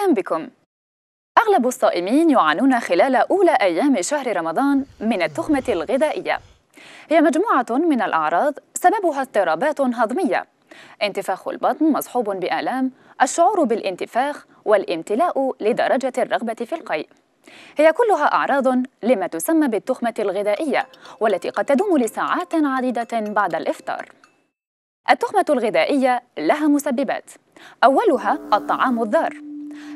أهلا بكم أغلب الصائمين يعانون خلال أولى أيام شهر رمضان من التخمة الغذائية هي مجموعة من الأعراض سببها اضطرابات هضمية انتفاخ البطن مصحوب بآلام الشعور بالانتفاخ والامتلاء لدرجة الرغبة في القيء هي كلها أعراض لما تسمى بالتخمة الغذائية والتي قد تدوم لساعات عديدة بعد الإفطار التخمة الغذائية لها مسببات أولها الطعام الضار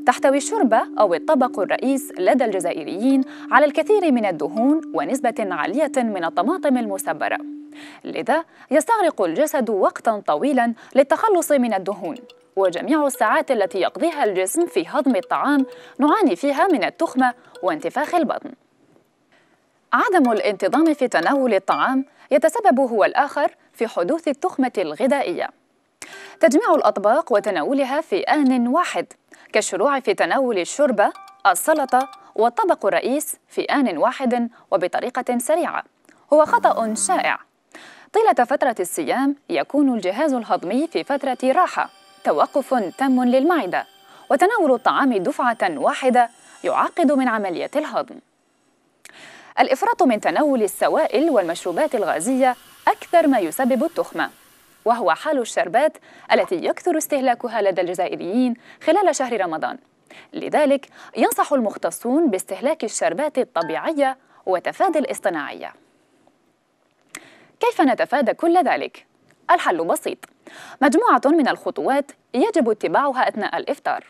تحتوي الشوربة أو الطبق الرئيس لدى الجزائريين على الكثير من الدهون ونسبة عالية من الطماطم المسبرة لذا يستغرق الجسد وقتا طويلا للتخلص من الدهون وجميع الساعات التي يقضيها الجسم في هضم الطعام نعاني فيها من التخمة وانتفاخ البطن عدم الانتظام في تناول الطعام يتسبب هو الآخر في حدوث التخمة الغذائية تجميع الأطباق وتناولها في آن واحد كالشروع في تناول الشوربة، السلطة والطبق الرئيس في آن واحد وبطريقة سريعة هو خطأ شائع طيلة فترة الصيام يكون الجهاز الهضمي في فترة راحة توقف تام للمعدة وتناول الطعام دفعة واحدة يعقد من عملية الهضم الإفراط من تناول السوائل والمشروبات الغازية أكثر ما يسبب التخمة وهو حال الشربات التي يكثر استهلاكها لدى الجزائريين خلال شهر رمضان لذلك ينصح المختصون باستهلاك الشربات الطبيعية وتفادي الاصطناعية كيف نتفادى كل ذلك؟ الحل بسيط مجموعة من الخطوات يجب اتباعها أثناء الإفطار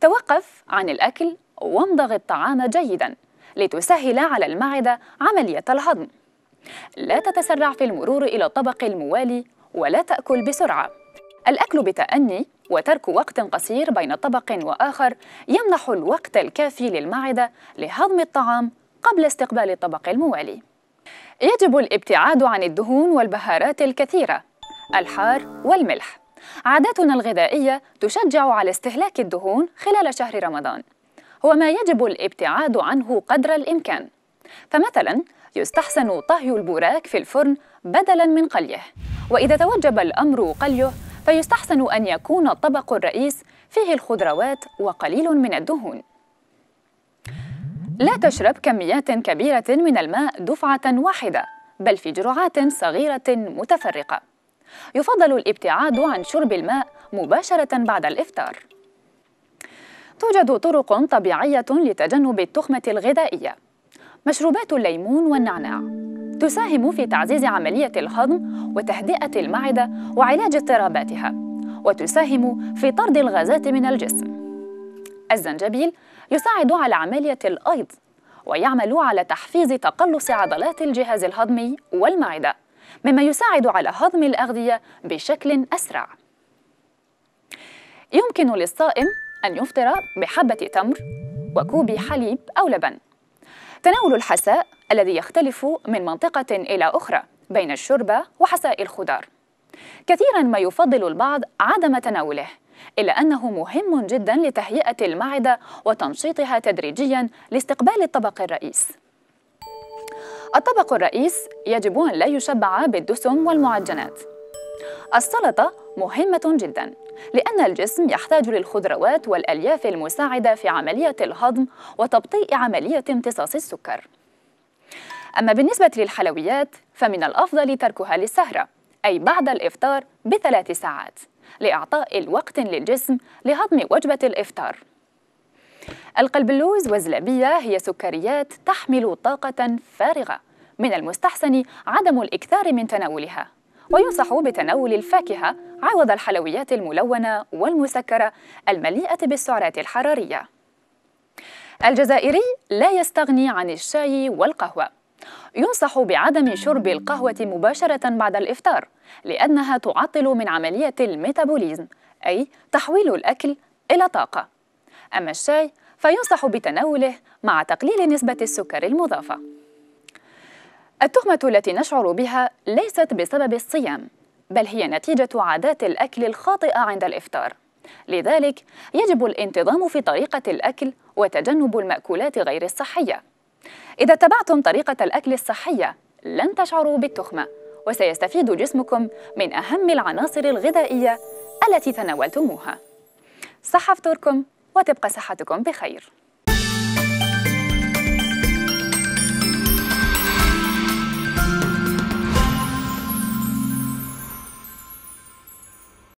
توقف عن الأكل وامضغ الطعام جيدا لتسهل على المعدة عملية الهضم لا تتسرع في المرور إلى الطبق الموالي ولا تأكل بسرعة الأكل بتأني وترك وقت قصير بين طبق وآخر يمنح الوقت الكافي للمعدة لهضم الطعام قبل استقبال الطبق الموالي يجب الابتعاد عن الدهون والبهارات الكثيرة الحار والملح عاداتنا الغذائية تشجع على استهلاك الدهون خلال شهر رمضان هو ما يجب الابتعاد عنه قدر الإمكان فمثلا يستحسن طهي البوراك في الفرن بدلا من قليه وإذا توجب الأمر قليه فيستحسن أن يكون الطبق الرئيس فيه الخضروات وقليل من الدهون لا تشرب كميات كبيرة من الماء دفعة واحدة بل في جرعات صغيرة متفرقة يفضل الابتعاد عن شرب الماء مباشرة بعد الإفطار توجد طرق طبيعية لتجنب التخمة الغذائية مشروبات الليمون والنعناع تساهم في تعزيز عملية الهضم وتهدئة المعدة وعلاج اضطراباتها وتساهم في طرد الغازات من الجسم الزنجبيل يساعد على عملية الأيض ويعمل على تحفيز تقلص عضلات الجهاز الهضمي والمعدة مما يساعد على هضم الأغذية بشكل أسرع يمكن للصائم أن يفطر بحبة تمر وكوب حليب أو لبن تناول الحساء الذي يختلف من منطقة إلى أخرى بين الشوربة وحساء الخضار كثيرا ما يفضل البعض عدم تناوله إلا أنه مهم جدا لتهيئة المعدة وتنشيطها تدريجيا لاستقبال الطبق الرئيس الطبق الرئيس يجب أن لا يشبع بالدسم والمعجنات السلطة مهمة جداً لأن الجسم يحتاج للخضروات والألياف المساعدة في عملية الهضم وتبطيء عملية امتصاص السكر. أما بالنسبة للحلويات فمن الأفضل تركها للسهرة أي بعد الإفطار بثلاث ساعات لإعطاء الوقت للجسم لهضم وجبة الإفطار. القلبلوز والزلابية هي سكريات تحمل طاقة فارغة من المستحسن عدم الإكثار من تناولها وينصح بتناول الفاكهة عوض الحلويات الملونة والمسكرة المليئة بالسعرات الحرارية. الجزائري لا يستغني عن الشاي والقهوة. ينصح بعدم شرب القهوة مباشرة بعد الإفطار لأنها تعطل من عملية الميتابوليزم أي تحويل الأكل إلى طاقة. أما الشاي فينصح بتناوله مع تقليل نسبة السكر المضافة. التهمة التي نشعر بها ليست بسبب الصيام بل هي نتيجة عادات الأكل الخاطئة عند الإفطار لذلك يجب الانتظام في طريقة الأكل وتجنب المأكولات غير الصحية إذا اتبعتم طريقة الأكل الصحية لن تشعروا بالتخمة وسيستفيد جسمكم من أهم العناصر الغذائية التي تناولتموها صحة فطوركم وتبقى صحتكم بخير